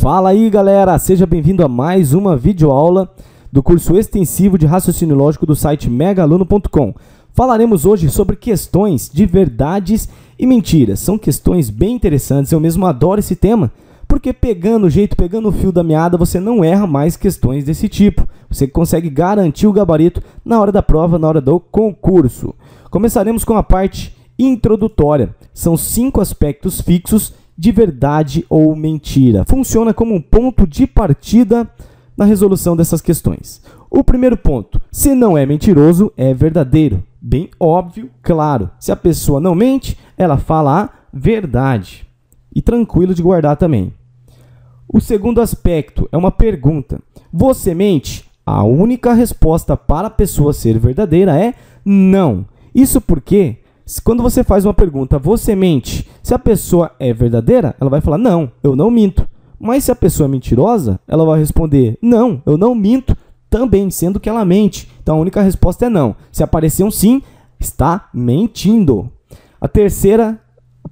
Fala aí galera, seja bem-vindo a mais uma videoaula do curso extensivo de raciocínio lógico do site megaaluno.com. Falaremos hoje sobre questões de verdades e mentiras. São questões bem interessantes, eu mesmo adoro esse tema, porque pegando o jeito, pegando o fio da meada, você não erra mais questões desse tipo. Você consegue garantir o gabarito na hora da prova, na hora do concurso. Começaremos com a parte introdutória. São cinco aspectos fixos de verdade ou mentira. Funciona como um ponto de partida na resolução dessas questões. O primeiro ponto: se não é mentiroso, é verdadeiro. Bem óbvio, claro. Se a pessoa não mente, ela fala a verdade. E tranquilo de guardar também. O segundo aspecto é uma pergunta. Você mente? A única resposta para a pessoa ser verdadeira é não. Isso porque quando você faz uma pergunta, você mente? Se a pessoa é verdadeira, ela vai falar: não, eu não minto. Mas se a pessoa é mentirosa, ela vai responder: não, eu não minto também, sendo que ela mente. Então a única resposta é não. Se aparecer um sim, está mentindo. A terceira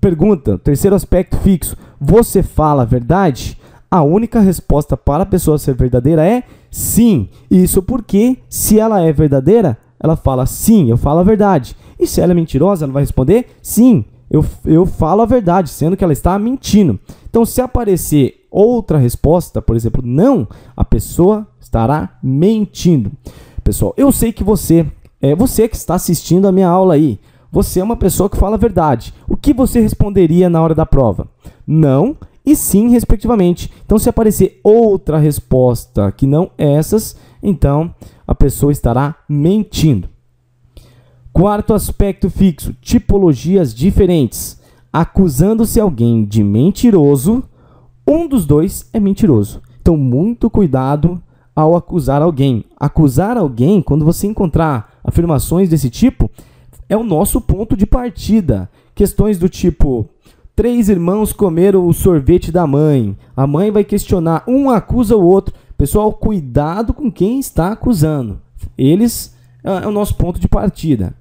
pergunta, o terceiro aspecto fixo: você fala a verdade? A única resposta para a pessoa ser verdadeira é sim. Isso porque, se ela é verdadeira, ela fala sim, eu falo a verdade. E se ela é mentirosa, ela vai responder: sim, eu, eu falo a verdade, sendo que ela está mentindo. Então, se aparecer outra resposta, por exemplo, não, a pessoa estará mentindo. Pessoal, eu sei que você, é você que está assistindo a minha aula aí, você é uma pessoa que fala a verdade. O que você responderia na hora da prova? Não e sim, respectivamente. Então, se aparecer outra resposta que não essas, então a pessoa estará mentindo. Quarto aspecto fixo: tipologias diferentes. Acusando-se alguém de mentiroso, um dos dois é mentiroso. Então, muito cuidado ao acusar alguém. Acusar alguém, quando você encontrar afirmações desse tipo, é o nosso ponto de partida. Questões do tipo: três irmãos comeram o sorvete da mãe. A mãe vai questionar, um acusa o outro. Pessoal, cuidado com quem está acusando. Eles ah, é o nosso ponto de partida.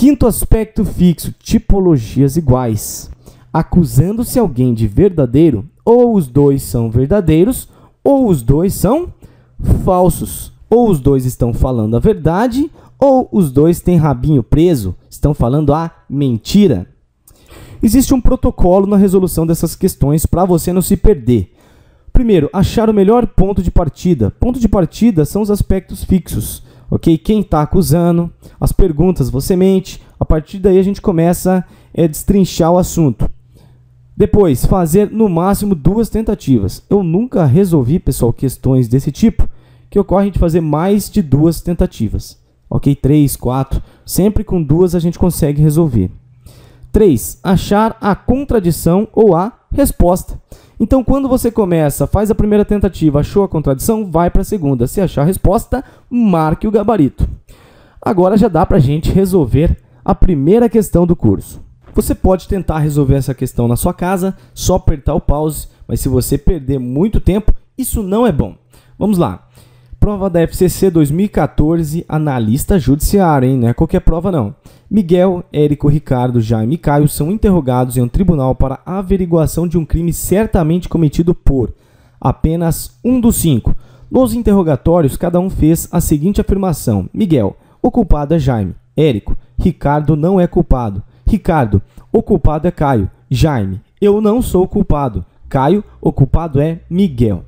Quinto aspecto fixo: tipologias iguais. Acusando-se alguém de verdadeiro, ou os dois são verdadeiros, ou os dois são falsos. Ou os dois estão falando a verdade, ou os dois têm rabinho preso, estão falando a mentira. Existe um protocolo na resolução dessas questões para você não se perder. Primeiro, achar o melhor ponto de partida. Ponto de partida são os aspectos fixos ok? Quem está acusando, as perguntas, você mente. A partir daí a gente começa a é, destrinchar o assunto. Depois, fazer no máximo duas tentativas. Eu nunca resolvi, pessoal, questões desse tipo que ocorrem de fazer mais de duas tentativas. Ok? Três, quatro. Sempre com duas a gente consegue resolver. Três, achar a contradição ou a resposta. Então, quando você começa, faz a primeira tentativa, achou a contradição, vai para a segunda. Se achar a resposta, marque o gabarito. Agora já dá para a gente resolver a primeira questão do curso. Você pode tentar resolver essa questão na sua casa, só apertar o pause, mas se você perder muito tempo, isso não é bom. Vamos lá. Prova da FCC 2014, analista judiciário, hein? Não é qualquer prova, não. Miguel, Érico, Ricardo, Jaime e Caio são interrogados em um tribunal para averiguação de um crime certamente cometido por apenas um dos cinco. Nos interrogatórios, cada um fez a seguinte afirmação: Miguel, o culpado é Jaime. Érico, Ricardo não é culpado. Ricardo, o culpado é Caio. Jaime, eu não sou culpado. Caio, o culpado é Miguel.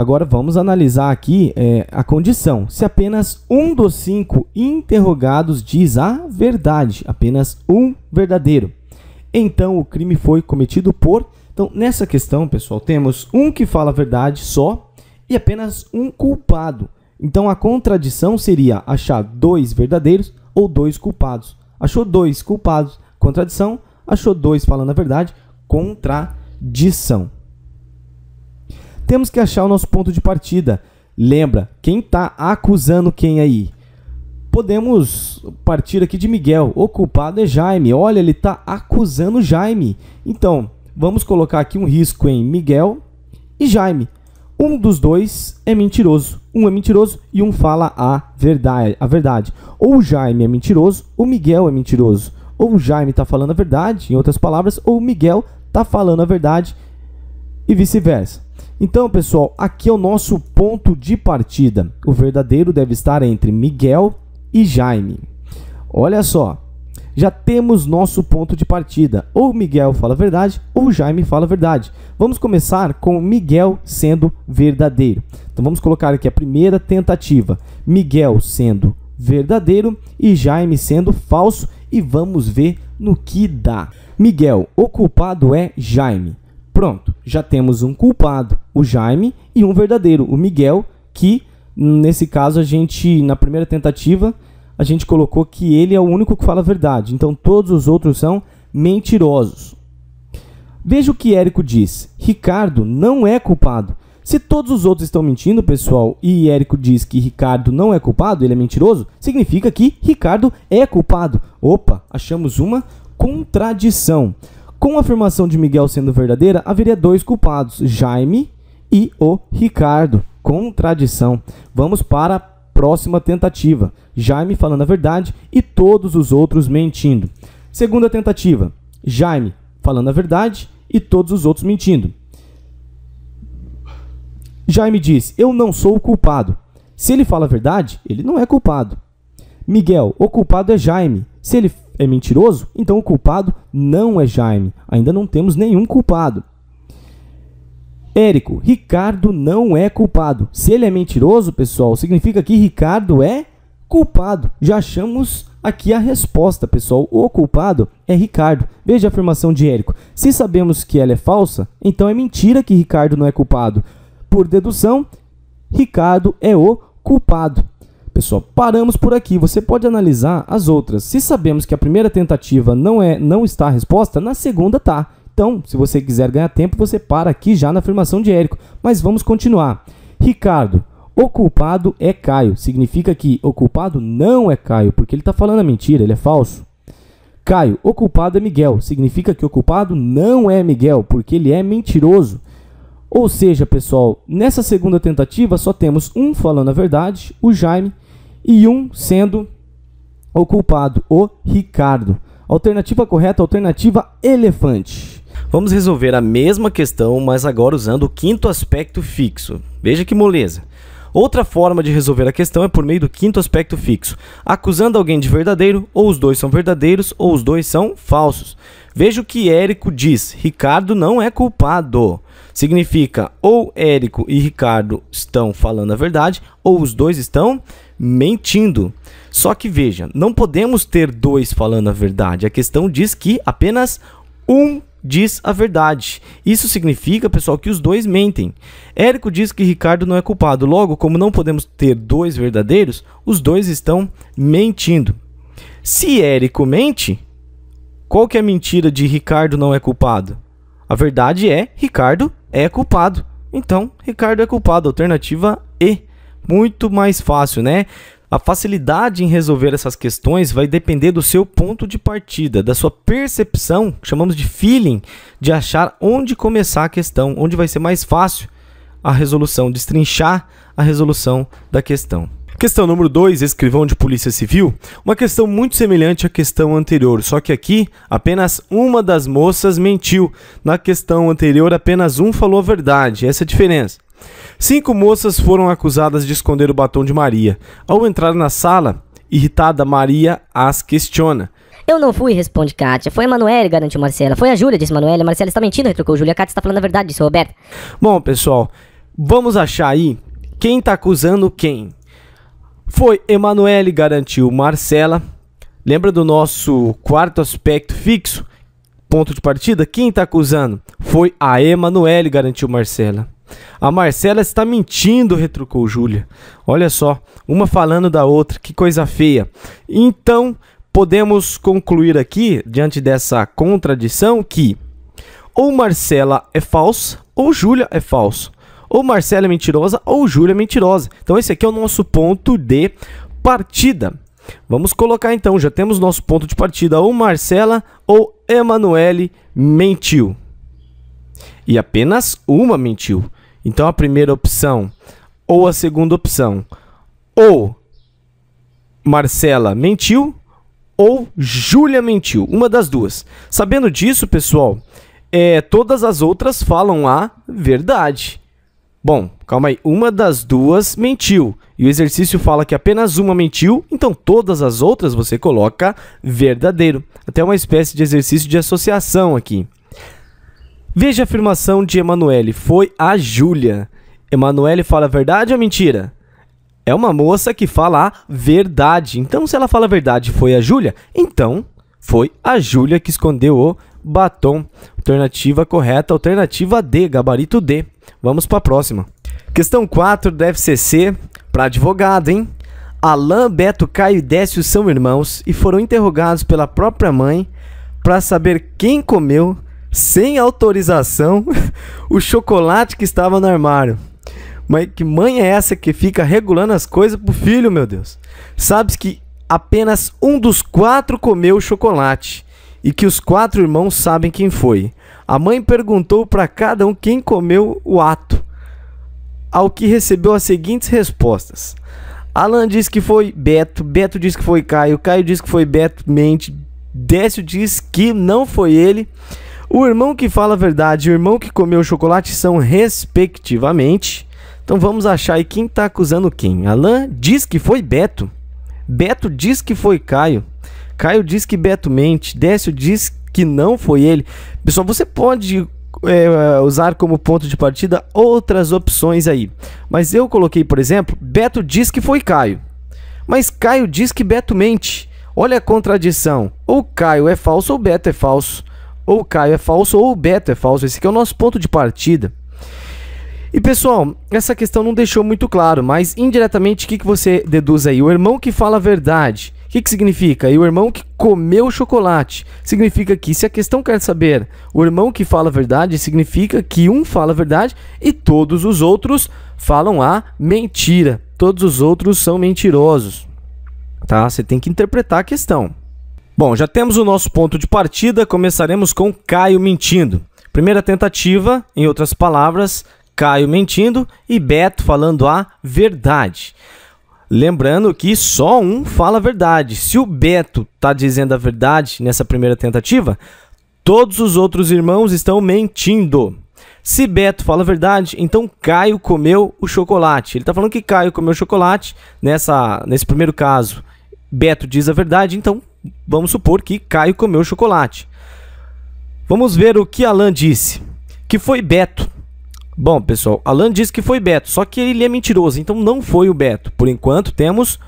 Agora vamos analisar aqui é, a condição. Se apenas um dos cinco interrogados diz a verdade, apenas um verdadeiro, então o crime foi cometido por. Então, nessa questão, pessoal, temos um que fala a verdade só e apenas um culpado. Então, a contradição seria achar dois verdadeiros ou dois culpados. Achou dois culpados, contradição. Achou dois falando a verdade, contradição temos que achar o nosso ponto de partida. Lembra, quem está acusando quem aí? Podemos partir aqui de Miguel. O culpado é Jaime. Olha, ele está acusando Jaime. Então, vamos colocar aqui um risco em Miguel e Jaime. Um dos dois é mentiroso. Um é mentiroso e um fala a verdade. A verdade. Ou o Jaime é mentiroso, ou Miguel é mentiroso. Ou o Jaime está falando a verdade, em outras palavras, ou o Miguel está falando a verdade e vice-versa. Então, pessoal, aqui é o nosso ponto de partida. O verdadeiro deve estar entre Miguel e Jaime. Olha só, já temos nosso ponto de partida. Ou Miguel fala a verdade, ou Jaime fala a verdade. Vamos começar com Miguel sendo verdadeiro. Então vamos colocar aqui a primeira tentativa: Miguel sendo verdadeiro e Jaime sendo falso, e vamos ver no que dá. Miguel, o culpado é Jaime. Pronto, já temos um culpado, o Jaime, e um verdadeiro, o Miguel, que nesse caso a gente, na primeira tentativa, a gente colocou que ele é o único que fala a verdade. Então todos os outros são mentirosos. Veja o que Érico diz. Ricardo não é culpado. Se todos os outros estão mentindo, pessoal, e Érico diz que Ricardo não é culpado, ele é mentiroso, significa que Ricardo é culpado. Opa, achamos uma contradição. Com a afirmação de Miguel sendo verdadeira, haveria dois culpados, Jaime e o Ricardo. Contradição. Vamos para a próxima tentativa. Jaime falando a verdade e todos os outros mentindo. Segunda tentativa. Jaime falando a verdade e todos os outros mentindo. Jaime diz: Eu não sou o culpado. Se ele fala a verdade, ele não é culpado. Miguel, o culpado é Jaime. Se ele é mentiroso, então o culpado não é Jaime. Ainda não temos nenhum culpado. Érico, Ricardo não é culpado. Se ele é mentiroso, pessoal, significa que Ricardo é culpado. Já achamos aqui a resposta, pessoal. O culpado é Ricardo. Veja a afirmação de Érico. Se sabemos que ela é falsa, então é mentira que Ricardo não é culpado. Por dedução, Ricardo é o culpado pessoal, paramos por aqui. Você pode analisar as outras. Se sabemos que a primeira tentativa não é, não está a resposta, na segunda tá. Então, se você quiser ganhar tempo, você para aqui já na afirmação de Érico. Mas vamos continuar. Ricardo, o culpado é Caio. Significa que o culpado não é Caio, porque ele está falando a mentira, ele é falso. Caio, o culpado é Miguel. Significa que o culpado não é Miguel, porque ele é mentiroso. Ou seja, pessoal, nessa segunda tentativa só temos um falando a verdade, o Jaime, e um sendo o culpado, o Ricardo. Alternativa correta, alternativa elefante. Vamos resolver a mesma questão, mas agora usando o quinto aspecto fixo. Veja que moleza. Outra forma de resolver a questão é por meio do quinto aspecto fixo, acusando alguém de verdadeiro, ou os dois são verdadeiros, ou os dois são falsos. Veja o que Érico diz: Ricardo não é culpado. Significa ou Érico e Ricardo estão falando a verdade, ou os dois estão mentindo. Só que veja, não podemos ter dois falando a verdade. A questão diz que apenas um diz a verdade. Isso significa, pessoal, que os dois mentem. Érico diz que Ricardo não é culpado. Logo, como não podemos ter dois verdadeiros, os dois estão mentindo. Se Érico mente, qual que é a mentira de Ricardo não é culpado? A verdade é, Ricardo é culpado. Então, Ricardo é culpado. Alternativa E. Muito mais fácil, né? A facilidade em resolver essas questões vai depender do seu ponto de partida, da sua percepção, chamamos de feeling, de achar onde começar a questão, onde vai ser mais fácil a resolução, destrinchar a resolução da questão. Questão número 2, escrivão de polícia civil. Uma questão muito semelhante à questão anterior, só que aqui apenas uma das moças mentiu. Na questão anterior, apenas um falou a verdade. Essa é a diferença. Cinco moças foram acusadas de esconder o batom de Maria. Ao entrar na sala, irritada, Maria as questiona. Eu não fui, responde Kátia. Foi a Manuela, garantiu Marcela. Foi a Júlia, disse Manuela. Marcela está mentindo, retrucou Júlia. Kátia está falando a verdade, disse Roberto. Bom, pessoal, vamos achar aí quem está acusando quem. Foi Emanuele garantiu Marcela. Lembra do nosso quarto aspecto fixo? Ponto de partida? Quem está acusando? Foi a Emanuele garantiu Marcela. A Marcela está mentindo, retrucou Júlia. Olha só, uma falando da outra, que coisa feia. Então, podemos concluir aqui, diante dessa contradição, que ou Marcela é falsa ou Júlia é falso ou Marcela é mentirosa ou Júlia é mentirosa. Então esse aqui é o nosso ponto de partida. Vamos colocar então, já temos nosso ponto de partida, ou Marcela ou Emanuele mentiu. E apenas uma mentiu. Então a primeira opção ou a segunda opção, ou Marcela mentiu ou Júlia mentiu, uma das duas. Sabendo disso, pessoal, é, todas as outras falam a verdade. Bom, calma aí. Uma das duas mentiu. E o exercício fala que apenas uma mentiu, então todas as outras você coloca verdadeiro. Até uma espécie de exercício de associação aqui. Veja a afirmação de Emanuele. Foi a Júlia. Emanuele fala verdade ou mentira? É uma moça que fala a verdade. Então, se ela fala a verdade foi a Júlia, então foi a Júlia que escondeu o batom. Alternativa correta, alternativa D, gabarito D. Vamos para a próxima. Questão 4 do FCC para advogado, hein? Alain, Beto, Caio e Décio são irmãos e foram interrogados pela própria mãe para saber quem comeu, sem autorização, o chocolate que estava no armário. Mas que mãe é essa que fica regulando as coisas pro filho, meu Deus? Sabes que apenas um dos quatro comeu o chocolate e que os quatro irmãos sabem quem foi. A mãe perguntou para cada um quem comeu o ato, ao que recebeu as seguintes respostas. Alan diz que foi Beto, Beto diz que foi Caio, Caio diz que foi Beto Mente, Décio diz que não foi ele. O irmão que fala a verdade e o irmão que comeu o chocolate são respectivamente. Então vamos achar aí quem está acusando quem. Alan diz que foi Beto. Beto diz que foi Caio. Caio diz que Beto mente. Décio diz que não foi ele, pessoal, você pode é, usar como ponto de partida outras opções aí. Mas eu coloquei, por exemplo, Beto diz que foi Caio. Mas Caio diz que Beto mente. Olha a contradição. Ou Caio é falso ou Beto é falso. Ou Caio é falso ou Beto é falso. Esse é o nosso ponto de partida. E pessoal, essa questão não deixou muito claro, mas indiretamente o que, que você deduz aí? O irmão que fala a verdade. O que, que significa? E o irmão que comeu chocolate. Significa que, se a questão quer saber, o irmão que fala a verdade, significa que um fala a verdade e todos os outros falam a mentira. Todos os outros são mentirosos. Tá? Você tem que interpretar a questão. Bom, já temos o nosso ponto de partida. Começaremos com Caio mentindo. Primeira tentativa, em outras palavras, Caio mentindo e Beto falando a verdade. Lembrando que só um fala a verdade. Se o Beto está dizendo a verdade nessa primeira tentativa, todos os outros irmãos estão mentindo. Se Beto fala a verdade, então Caio comeu o chocolate. Ele está falando que Caio comeu chocolate nessa nesse primeiro caso. Beto diz a verdade, então vamos supor que Caio comeu chocolate. Vamos ver o que Alan disse. Que foi Beto Bom, pessoal, Alan disse que foi Beto, só que ele é mentiroso, então não foi o Beto. Por enquanto, temos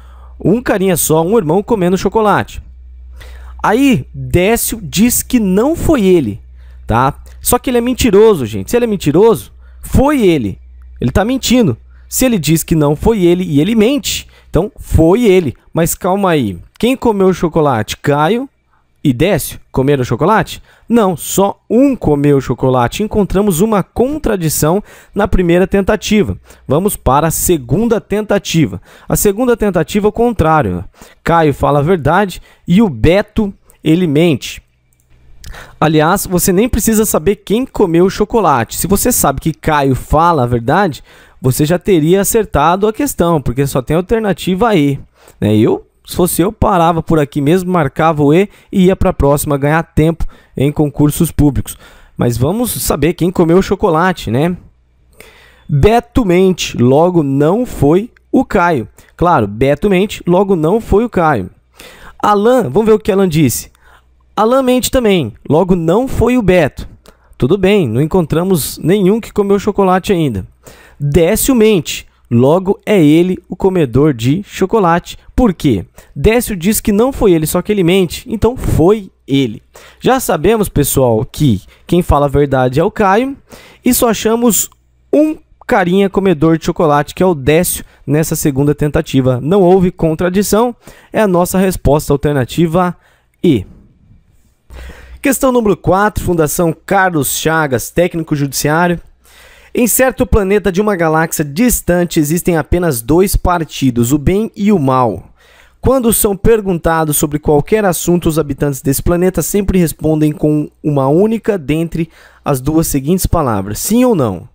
um carinha só, um irmão comendo chocolate. Aí, Décio diz que não foi ele, tá? Só que ele é mentiroso, gente. Se ele é mentiroso, foi ele. Ele tá mentindo. Se ele diz que não foi ele e ele mente, então foi ele. Mas calma aí. Quem comeu o chocolate? Caio e Décio comeram chocolate? Não, só um comeu chocolate. Encontramos uma contradição na primeira tentativa. Vamos para a segunda tentativa. A segunda tentativa é o contrário. Caio fala a verdade e o Beto ele mente. Aliás, você nem precisa saber quem comeu o chocolate. Se você sabe que Caio fala a verdade, você já teria acertado a questão, porque só tem alternativa E. Né? Eu se fosse eu, parava por aqui mesmo, marcava o E e ia para a próxima ganhar tempo em concursos públicos. Mas vamos saber quem comeu o chocolate, né? Beto Mente, logo não foi o Caio. Claro, Beto Mente, logo não foi o Caio. Alan, vamos ver o que Alan disse. Alan mente também, logo não foi o Beto. Tudo bem, não encontramos nenhum que comeu chocolate ainda. Décio mente, Logo, é ele o comedor de chocolate. Por quê? Décio diz que não foi ele, só que ele mente. Então foi ele. Já sabemos, pessoal, que quem fala a verdade é o Caio. E só achamos um carinha comedor de chocolate, que é o Décio, nessa segunda tentativa. Não houve contradição. É a nossa resposta alternativa E. Questão número 4, Fundação Carlos Chagas, técnico judiciário. Em certo planeta de uma galáxia distante existem apenas dois partidos, o bem e o mal. Quando são perguntados sobre qualquer assunto, os habitantes desse planeta sempre respondem com uma única dentre as duas seguintes palavras: sim ou não.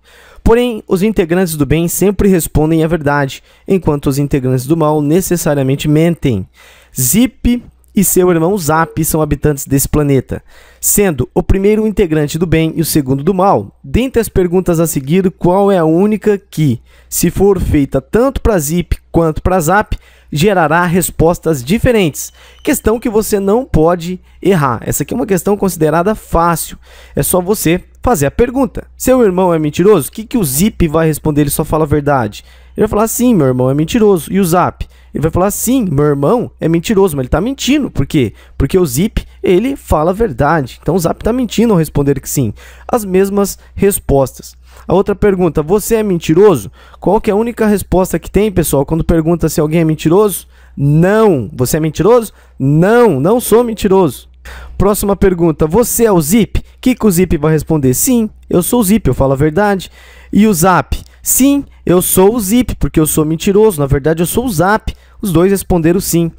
Porém, os integrantes do bem sempre respondem a verdade, enquanto os integrantes do mal necessariamente mentem. Zip e seu irmão Zap são habitantes desse planeta, sendo o primeiro o integrante do bem e o segundo do mal. Dentre as perguntas a seguir, qual é a única que, se for feita tanto para Zip quanto para Zap, gerará respostas diferentes. Questão que você não pode errar. Essa aqui é uma questão considerada fácil. É só você fazer a pergunta. Seu irmão é mentiroso? O que, que o Zip vai responder? Ele só fala a verdade. Ele vai falar, sim, meu irmão é mentiroso. E o Zap? Ele vai falar: sim, meu irmão é mentiroso, mas ele está mentindo. Por quê? Porque o Zip ele fala a verdade. Então o Zap está mentindo ao responder que sim. As mesmas respostas. A outra pergunta: você é mentiroso? Qual que é a única resposta que tem, pessoal, quando pergunta se alguém é mentiroso? Não. Você é mentiroso? Não, não sou mentiroso. Próxima pergunta: você é o Zip? que, que o Zip vai responder? Sim, eu sou o Zip, eu falo a verdade. E o Zap? Sim, eu sou o Zip, porque eu sou mentiroso. Na verdade, eu sou o Zap. Os dois responderam sim.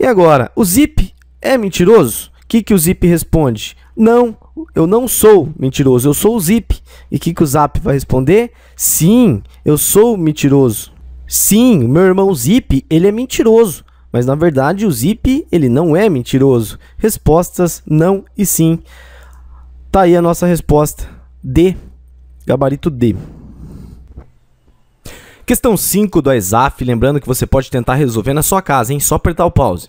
E agora, o Zip é mentiroso? O que, que o Zip responde? Não, eu não sou mentiroso, eu sou o Zip. E o que, que o Zap vai responder? Sim, eu sou mentiroso. Sim, meu irmão Zip, ele é mentiroso. Mas na verdade o Zip, ele não é mentiroso. Respostas não e sim. Tá aí a nossa resposta D. Gabarito D. Questão 5 do ESAF, lembrando que você pode tentar resolver na sua casa, hein? Só apertar o pause.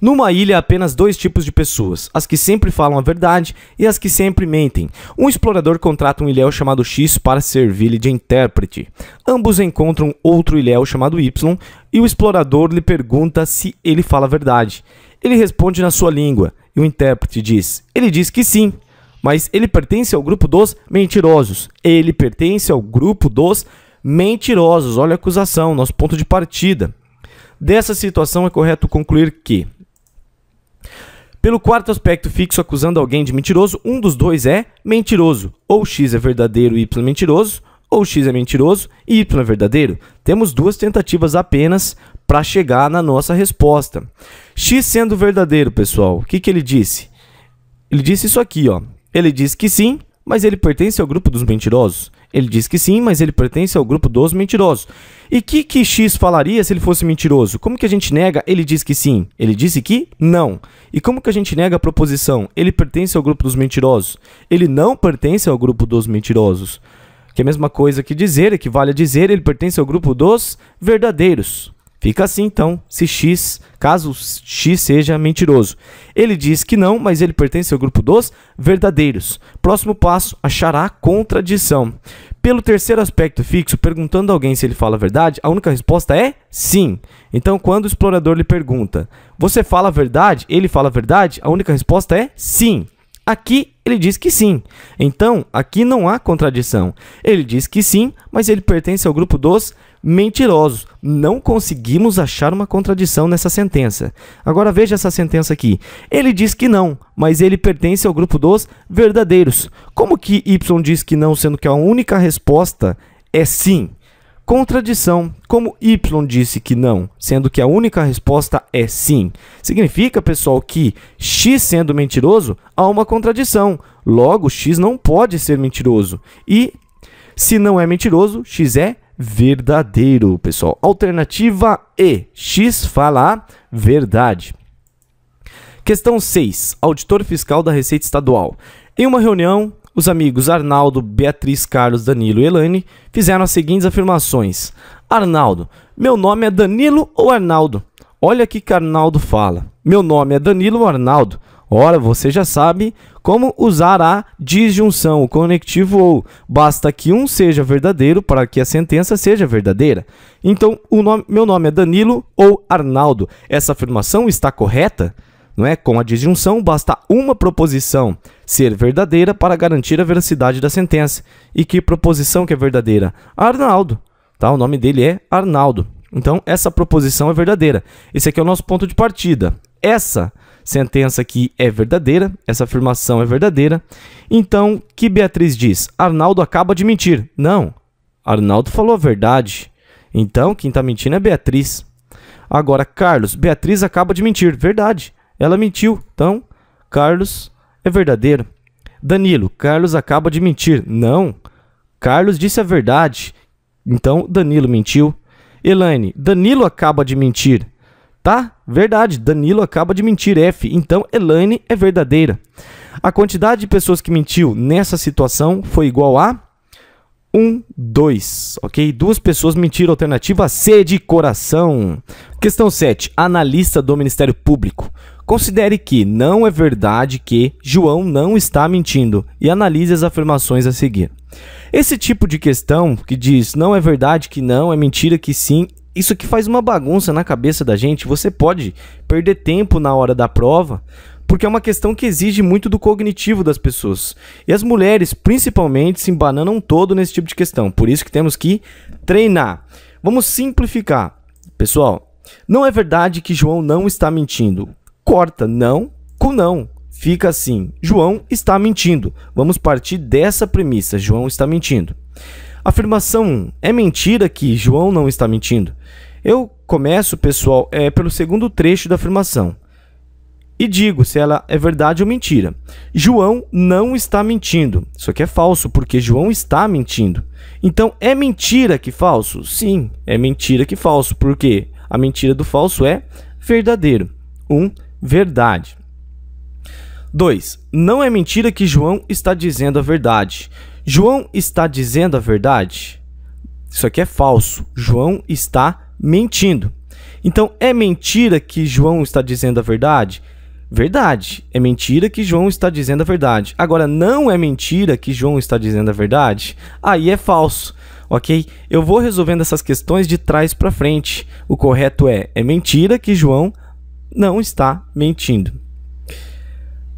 Numa ilha há apenas dois tipos de pessoas: as que sempre falam a verdade e as que sempre mentem. Um explorador contrata um ilhéu chamado X para servir-lhe de intérprete. Ambos encontram outro ilhéu chamado Y e o explorador lhe pergunta se ele fala a verdade. Ele responde na sua língua e o intérprete diz: Ele diz que sim. Mas ele pertence ao grupo dos mentirosos. Ele pertence ao grupo dos mentirosos. Olha a acusação, nosso ponto de partida. Dessa situação é correto concluir que, pelo quarto aspecto fixo acusando alguém de mentiroso, um dos dois é mentiroso. Ou X é verdadeiro e Y é mentiroso, ou X é mentiroso e Y é verdadeiro. Temos duas tentativas apenas para chegar na nossa resposta. X sendo verdadeiro, pessoal, o que, que ele disse? Ele disse isso aqui, ó. Ele disse que sim, mas ele pertence ao grupo dos mentirosos. Ele diz que sim, mas ele pertence ao grupo dos mentirosos. E que que X falaria se ele fosse mentiroso? Como que a gente nega? Ele diz que sim. Ele disse que não. E como que a gente nega a proposição? Ele pertence ao grupo dos mentirosos. Ele não pertence ao grupo dos mentirosos. Que é a mesma coisa que dizer, equivale a dizer, ele pertence ao grupo dos verdadeiros. Fica assim então, se X, caso X seja mentiroso. Ele diz que não, mas ele pertence ao grupo dos verdadeiros. Próximo passo, achará contradição. Pelo terceiro aspecto fixo, perguntando a alguém se ele fala a verdade, a única resposta é sim. Então, quando o explorador lhe pergunta, você fala a verdade? Ele fala a verdade? A única resposta é sim. Aqui ele diz que sim. Então, aqui não há contradição. Ele diz que sim, mas ele pertence ao grupo dos mentirosos. Não conseguimos achar uma contradição nessa sentença. Agora veja essa sentença aqui. Ele diz que não, mas ele pertence ao grupo dos verdadeiros. Como que Y diz que não, sendo que a única resposta é sim? Contradição. Como Y disse que não, sendo que a única resposta é sim. Significa, pessoal, que X sendo mentiroso, há uma contradição. Logo, X não pode ser mentiroso. E se não é mentiroso, X é verdadeiro, pessoal. Alternativa E, X fala a verdade. Questão 6. Auditor fiscal da Receita Estadual. Em uma reunião, os amigos Arnaldo, Beatriz, Carlos, Danilo e Elane fizeram as seguintes afirmações: Arnaldo, meu nome é Danilo ou Arnaldo? Olha o que Arnaldo fala. Meu nome é Danilo ou Arnaldo? Ora, você já sabe como usar a disjunção, o conectivo ou. Basta que um seja verdadeiro para que a sentença seja verdadeira. Então, nome, meu nome é Danilo ou Arnaldo. Essa afirmação está correta? Não é? Com a disjunção, basta uma proposição ser verdadeira para garantir a veracidade da sentença. E que proposição que é verdadeira? Arnaldo. Tá? O nome dele é Arnaldo. Então, essa proposição é verdadeira. Esse aqui é o nosso ponto de partida. Essa sentença que é verdadeira, essa afirmação é verdadeira. Então, que Beatriz diz? Arnaldo acaba de mentir. Não, Arnaldo falou a verdade. Então, quem está mentindo é Beatriz. Agora, Carlos, Beatriz acaba de mentir. Verdade, ela mentiu. Então, Carlos é verdadeiro. Danilo, Carlos acaba de mentir. Não, Carlos disse a verdade. Então, Danilo mentiu. Elaine, Danilo acaba de mentir. Tá? Verdade, Danilo acaba de mentir F, então Elaine é verdadeira. A quantidade de pessoas que mentiu nessa situação foi igual a 1, 2, ok? Duas pessoas mentiram alternativa C de coração. Questão 7. Analista do Ministério Público. Considere que não é verdade que João não está mentindo e analise as afirmações a seguir. Esse tipo de questão que diz não é verdade que não, é mentira que sim isso aqui faz uma bagunça na cabeça da gente. Você pode perder tempo na hora da prova, porque é uma questão que exige muito do cognitivo das pessoas. E as mulheres, principalmente, se embananam todo nesse tipo de questão. Por isso que temos que treinar. Vamos simplificar. Pessoal, não é verdade que João não está mentindo. Corta não com não. Fica assim: João está mentindo. Vamos partir dessa premissa: João está mentindo. Afirmação 1. É mentira que João não está mentindo. Eu começo, pessoal, é, pelo segundo trecho da afirmação e digo se ela é verdade ou mentira. João não está mentindo. Isso aqui é falso, porque João está mentindo. Então, é mentira que falso? Sim, é mentira que falso, porque a mentira do falso é verdadeiro. 1. Um, verdade. 2. Não é mentira que João está dizendo a verdade. João está dizendo a verdade? Isso aqui é falso. João está mentindo. Então, é mentira que João está dizendo a verdade? Verdade. É mentira que João está dizendo a verdade. Agora, não é mentira que João está dizendo a verdade? Aí é falso, ok? Eu vou resolvendo essas questões de trás para frente. O correto é: é mentira que João não está mentindo.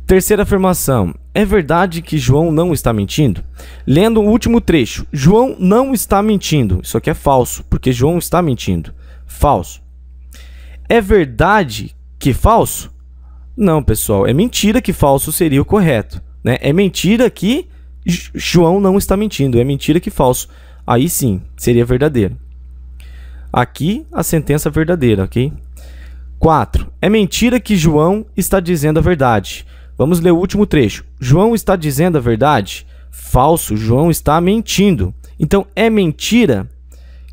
Terceira afirmação: é verdade que João não está mentindo? Lendo o último trecho, João não está mentindo. Isso aqui é falso, porque João está mentindo. Falso. É verdade que falso? Não, pessoal, é mentira que falso seria o correto. Né? É mentira que João não está mentindo. É mentira que falso. Aí sim, seria verdadeiro. Aqui a sentença verdadeira, ok? 4. É mentira que João está dizendo a verdade. Vamos ler o último trecho. João está dizendo a verdade? Falso, João está mentindo. Então é mentira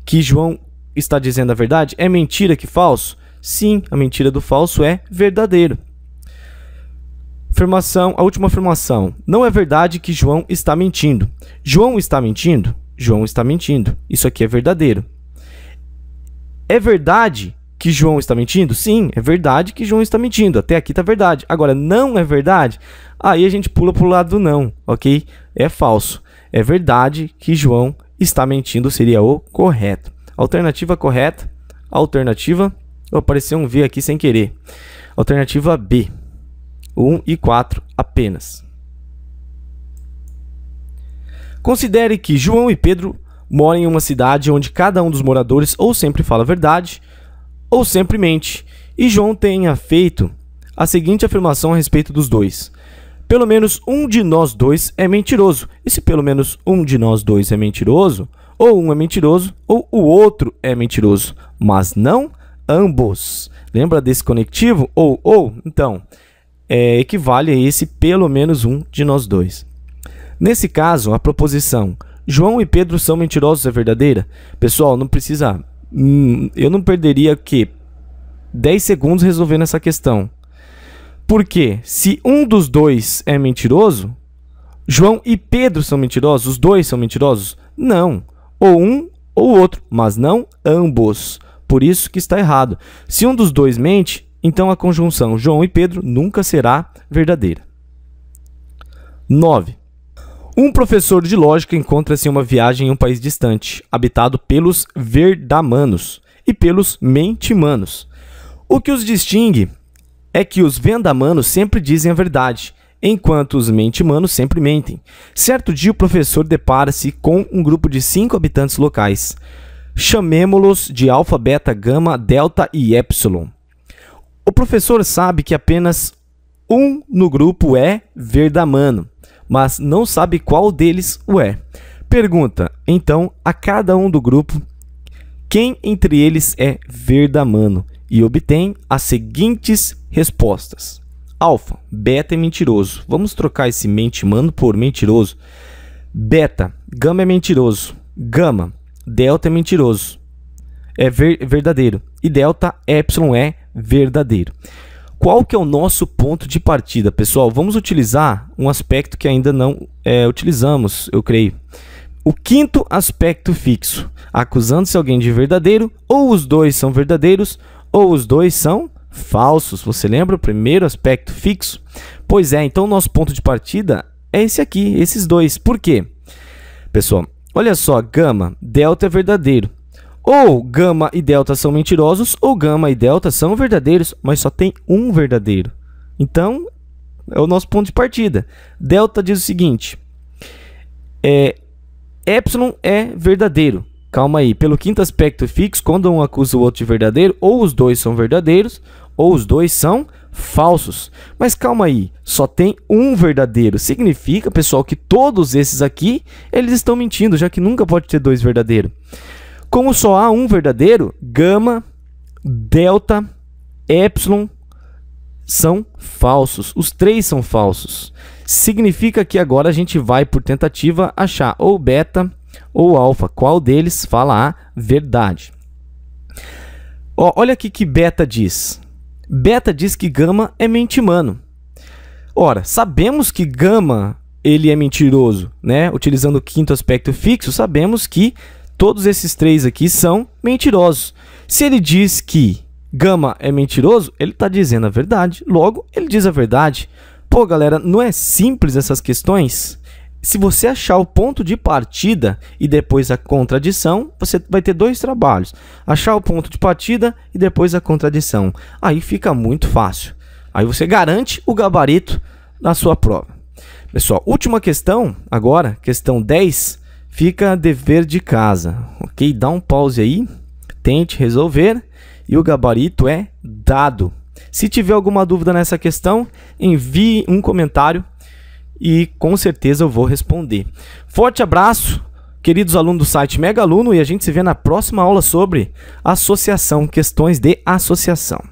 que João está dizendo a verdade? É mentira que falso? Sim, a mentira do falso é verdadeiro. Afirmação, a última afirmação. Não é verdade que João está mentindo. João está mentindo? João está mentindo. Isso aqui é verdadeiro. É verdade que João está mentindo? Sim, é verdade que João está mentindo. Até aqui está verdade. Agora, não é verdade? Aí a gente pula para o lado do não, ok? É falso. É verdade que João está mentindo, seria o correto. Alternativa correta. Alternativa. Oh, apareceu um V aqui sem querer. Alternativa B. 1 e 4 apenas. Considere que João e Pedro moram em uma cidade onde cada um dos moradores ou sempre fala a verdade ou sempre mente, e João tenha feito a seguinte afirmação a respeito dos dois: Pelo menos um de nós dois é mentiroso. E se pelo menos um de nós dois é mentiroso, ou um é mentiroso, ou o outro é mentiroso, mas não ambos. Lembra desse conectivo? Ou, ou, então, é, equivale a esse pelo menos um de nós dois. Nesse caso, a proposição João e Pedro são mentirosos é verdadeira? Pessoal, não precisa Hum, eu não perderia que 10 segundos resolvendo essa questão. Porque se um dos dois é mentiroso, João e Pedro são mentirosos? Os dois são mentirosos? Não. Ou um ou outro, mas não ambos. Por isso que está errado. Se um dos dois mente, então a conjunção João e Pedro nunca será verdadeira. 9. Um professor de lógica encontra-se em uma viagem em um país distante, habitado pelos Verdamanos e pelos Mentimanos. O que os distingue é que os Vendamanos sempre dizem a verdade, enquanto os Mentimanos sempre mentem. Certo dia, o professor depara-se com um grupo de cinco habitantes locais. Chamemos-los de alfa, beta, gama, delta e epsilon. O professor sabe que apenas um no grupo é verdamano mas não sabe qual deles o é. Pergunta, então, a cada um do grupo quem entre eles é verdamano e obtém as seguintes respostas. Alfa, beta é mentiroso. Vamos trocar esse mentimano por mentiroso. Beta, gama é mentiroso. Gama, delta é mentiroso. É ver verdadeiro. E delta, epsilon é verdadeiro qual que é o nosso ponto de partida, pessoal? Vamos utilizar um aspecto que ainda não é, utilizamos, eu creio. O quinto aspecto fixo, acusando-se alguém de verdadeiro, ou os dois são verdadeiros, ou os dois são falsos. Você lembra o primeiro aspecto fixo? Pois é, então nosso ponto de partida é esse aqui, esses dois. Por quê? Pessoal, olha só, gama, delta é verdadeiro. Ou gama e delta são mentirosos, ou gama e delta são verdadeiros, mas só tem um verdadeiro. Então, é o nosso ponto de partida. Delta diz o seguinte: é, epsilon é verdadeiro. Calma aí, pelo quinto aspecto fixo, quando um acusa o outro de verdadeiro, ou os dois são verdadeiros, ou os dois são falsos. Mas calma aí, só tem um verdadeiro. Significa, pessoal, que todos esses aqui, eles estão mentindo, já que nunca pode ter dois verdadeiros. Como só há um verdadeiro, gama, delta, epsilon são falsos. Os três são falsos. Significa que agora a gente vai, por tentativa, achar ou beta ou alfa. Qual deles fala a verdade? Ó, olha aqui que beta diz. Beta diz que gama é mentimano. Ora, sabemos que gama ele é mentiroso, né? Utilizando o quinto aspecto fixo, sabemos que todos esses três aqui são mentirosos. Se ele diz que Gama é mentiroso, ele está dizendo a verdade. Logo, ele diz a verdade. Pô, galera, não é simples essas questões? Se você achar o ponto de partida e depois a contradição, você vai ter dois trabalhos: achar o ponto de partida e depois a contradição. Aí fica muito fácil. Aí você garante o gabarito na sua prova. Pessoal, última questão agora, questão 10. Fica dever de casa, ok? Dá um pause aí, tente resolver e o gabarito é dado. Se tiver alguma dúvida nessa questão, envie um comentário e com certeza eu vou responder. Forte abraço, queridos alunos do site Mega Aluno, e a gente se vê na próxima aula sobre associação, questões de associação.